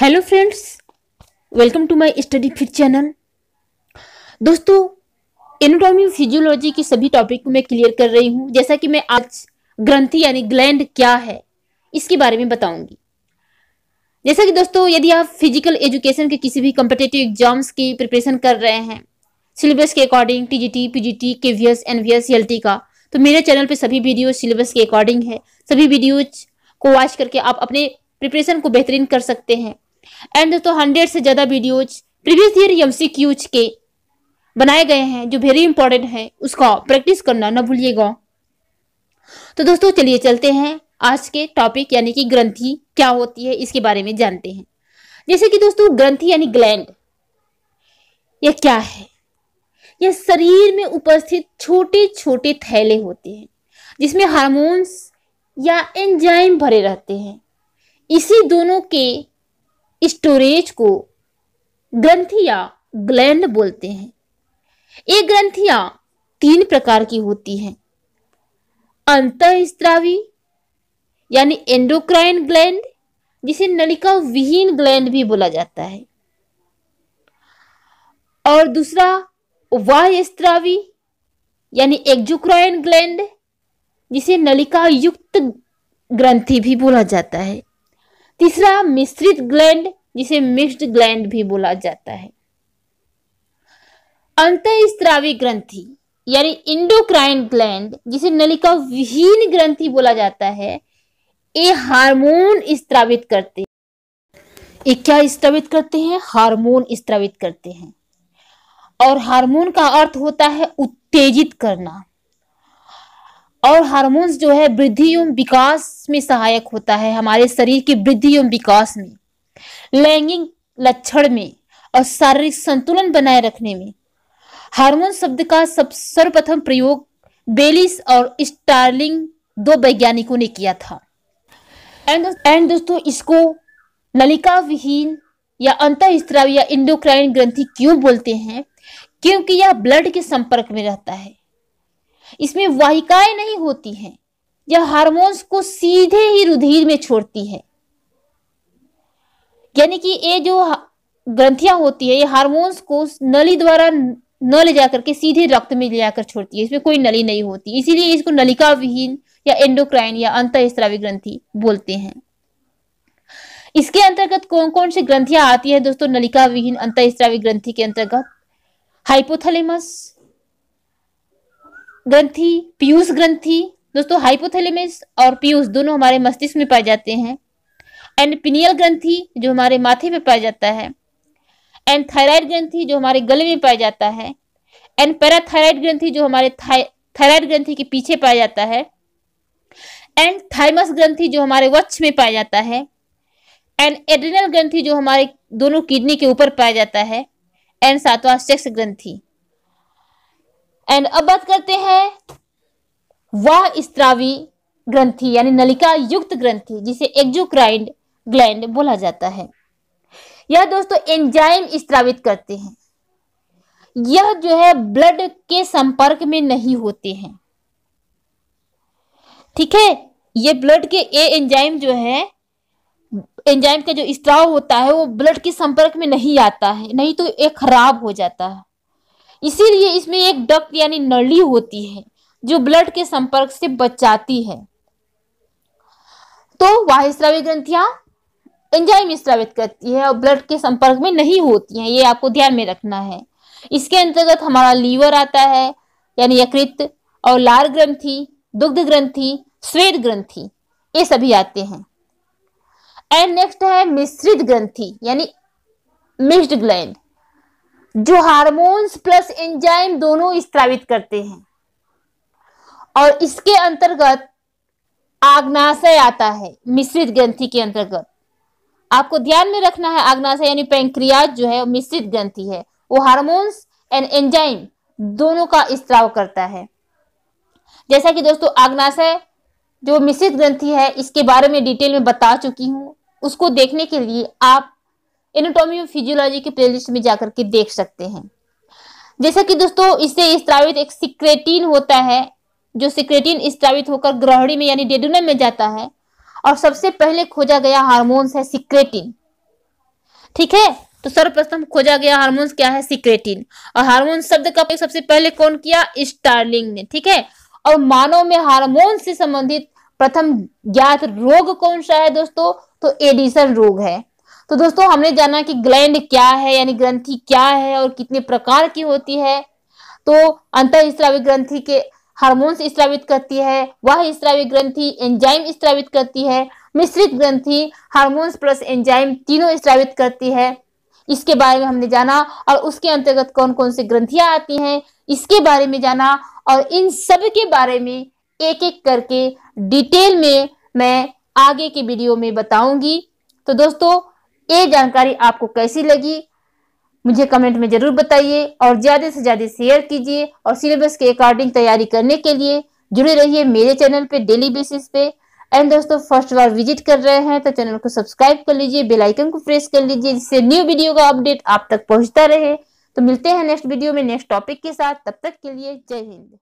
hello friends welcome to my study fit channel दोस्तों anatomy physiology के सभी topic को मैं क्लियर कर रही हूँ जैसा कि मैं आज ग्रंथि यानी ग्लैंड क्या है इसके बारे में बताऊंगी जैसा कि दोस्तों यदि आप फिजिकल एजुकेशन के किसी भी कम्पिटेटिव एग्जाम्स की प्रिपरेशन कर रहे हैं सिलेबस के according N V S L T का तो मेरे चैनल पे सभी वीडियो सिलेबस के अकॉर्डिंग है सभी वीडियोज को वॉच करके आप अपने प्रिपरेशन को बेहतरीन कर सकते हैं एंड दोस्तों हंड्रेड से ज़्यादा वीडियोज प्रीवियस ईयर एम के बनाए गए हैं जो वेरी इंपॉर्टेंट है उसका प्रैक्टिस करना ना भूलिएगा तो दोस्तों चलिए चलते हैं आज के टॉपिक यानी कि ग्रंथि क्या होती है इसके बारे में जानते हैं जैसे कि दोस्तों ग्रंथि यानी ग्लैंड यह क्या है यह शरीर में उपस्थित छोटे छोटे थैले होते हैं जिसमें हार्मोन्स या एंजाइम भरे रहते हैं इसी दोनों के स्टोरेज को ग्रंथिया ग्लैंड बोलते हैं ये ग्रंथिया तीन प्रकार की होती हैं अंत स्त्रावी यानी एंडोक्राइन ग्लैंड जिसे नलिका विहीन ग्लैंड भी बोला जाता है और दूसरा वाह स्त्रावी यानी एक्जोक्राइन ग्लैंड जिसे नलिका युक्त ग्रंथि भी बोला जाता है तीसरा मिश्रित ग्लैंड जिसे मिक्स्ड ग्लैंड भी बोला जाता है अंत स्त्रावी ग्रंथि यानी इंडोक्राइन ग्लैंड जिसे नलिका विहीन ग्रंथि बोला जाता है ये हार्मोन स्त्रावित करते ये क्या स्त्रावित करते हैं हार्मोन स्त्रावित करते हैं और हार्मोन का अर्थ होता है उत्तेजित करना और हार्मोन्स जो है वृद्धि एवं विकास में सहायक होता है हमारे शरीर की वृद्धि एवं विकास में लैंगिक लक्षण में और शारीरिक संतुलन बनाए रखने में हार्मोन शब्द का सब सर्वप्रथम प्रयोग बेलिस और स्टार्लिंग दो वैज्ञानिकों ने किया था एंड एंड दोस्तों इसको नलिका विहीन या अंत या इंडोक्राइन ग्रंथि क्यों बोलते हैं क्योंकि यह ब्लड के संपर्क में रहता है इसमें वाहिकाएं नहीं होती हैं यह हार्मोन्स को सीधे ही रुधिर में छोड़ती है यानी कि ये जो ग्रंथियां होती है ये हार्मोन्स को नली द्वारा न ले जाकर के सीधे रक्त में ले जाकर छोड़ती है इसमें कोई नली नहीं होती इसीलिए इसको नलिका विहीन या एंडोक्राइन या अंत स्त्रावी ग्रंथि बोलते हैं इसके अंतर्गत कौन कौन सी ग्रंथियां आती है दोस्तों नलिका विहीन अंत स्त्रावी ग्रंथि के अंतर्गत हाइपोथलेमस ग्रंथि पीयूष ग्रंथि दोस्तों हाइपोथैलेमस और पीयूष दोनों हमारे मस्तिष्क में पाए जाते हैं एंड पिनियल ग्रंथि जो हमारे माथे में पाया जाता है एंड थायराइड ग्रंथि जो हमारे गले में पाया जाता है एंड पैराथायराइड ग्रंथि जो हमारे थायराइड ग्रंथि के पीछे पाया जाता है एंड थाइमस ग्रंथि जो हमारे वक्ष में पाया जाता है एंड एड्रिनल ग्रंथि जो हमारे दोनों किडनी के ऊपर पाया जाता है एंड सातवां सेक्स ग्रंथि एंड अब बात करते हैं वह स्त्रावी ग्रंथि यानी नलिका युक्त ग्रंथि जिसे एक्जोक्राइंड ग्लैंड बोला जाता है यह दोस्तों एंजाइम स्त्रावित करते हैं यह जो है ब्लड के संपर्क में नहीं होते हैं ठीक है ये ब्लड के ए एंजाइम जो है एंजाइम का जो स्त्राव होता है वो ब्लड के संपर्क में नहीं आता है नहीं तो ये खराब हो जाता है इसीलिए इसमें एक डक्ट यानी नली होती है जो ब्लड के संपर्क से बचाती है तो बाह्य स्रावित ग्रंथियां एंजाइम स्रावित करती है और ब्लड के संपर्क में नहीं होती हैं ये आपको ध्यान में रखना है इसके अंतर्गत हमारा लीवर आता है यानी यकृत और लार ग्रंथी दुग्ध ग्रंथि श्वेत ग्रंथि ये सभी आते हैं एंड नेक्स्ट है मिश्रित ग्रंथि यानी मिश्र ग्लैंड जो हार्मोन्स प्लस एंजाइम दोनों स्त्रावित करते हैं और इसके अंतर्गत आग्नाशय आता है मिश्रित ग्रंथि के अंतर्गत आपको ध्यान में रखना है आग्नाशय यानी पैंक्रियाज जो है मिश्रित ग्रंथि है वो हार्मोन्स एंड एंजाइम दोनों का स्त्राव करता है जैसा कि दोस्तों आग्नाशय जो मिश्रित ग्रंथि है इसके बारे में डिटेल में बता चुकी हूँ उसको देखने के लिए आप एनाटॉमी और फिजियोलॉजी के प्लेलिस्ट में जाकर के देख सकते हैं जैसा कि दोस्तों इससे स्त्रावित एक सिक्रेटिन होता है जो सिक्रेटिन स्त्रावित होकर ग्रहणी में यानी डेडुनम में जाता है और सबसे पहले खोजा गया हार्मोन्स है सिक्रेटिन ठीक है तो सर्वप्रथम खोजा गया हार्मोन्स क्या है सिक्रेटिन और हार्मोन शब्द का सबसे पहले कौन किया स्टार्लिंग ने ठीक है और मानव में हार्मोन से संबंधित प्रथम ज्ञात रोग कौन सा है दोस्तों तो एडिसन रोग है तो दोस्तों हमने जाना कि ग्लैंड क्या है यानी ग्रंथि क्या है और कितने प्रकार की होती है तो अंत स्रावित ग्रंथि के हार्मोन्स स्त्रावित करती है वह स्रावित ग्रंथि एंजाइम स्त्रावित करती है मिश्रित ग्रंथि हार्मोन्स प्लस एंजाइम तीनों स्त्रावित करती है इसके बारे में हमने जाना और उसके अंतर्गत कौन कौन सी ग्रंथियां आती हैं इसके बारे में जाना और इन सब के बारे में एक एक करके डिटेल में मैं आगे के वीडियो में बताऊंगी तो दोस्तों ये जानकारी आपको कैसी लगी मुझे कमेंट में जरूर बताइए और ज़्यादा से ज़्यादा शेयर कीजिए और सिलेबस के अकॉर्डिंग तैयारी करने के लिए जुड़े रहिए मेरे चैनल पे डेली बेसिस पे एंड दोस्तों फर्स्ट बार विजिट कर रहे हैं तो चैनल को सब्सक्राइब कर लीजिए बेल आइकन को प्रेस कर लीजिए जिससे न्यू वीडियो का अपडेट आप तक पहुंचता रहे तो मिलते हैं नेक्स्ट वीडियो में नेक्स्ट टॉपिक के साथ तब तक के लिए जय हिंद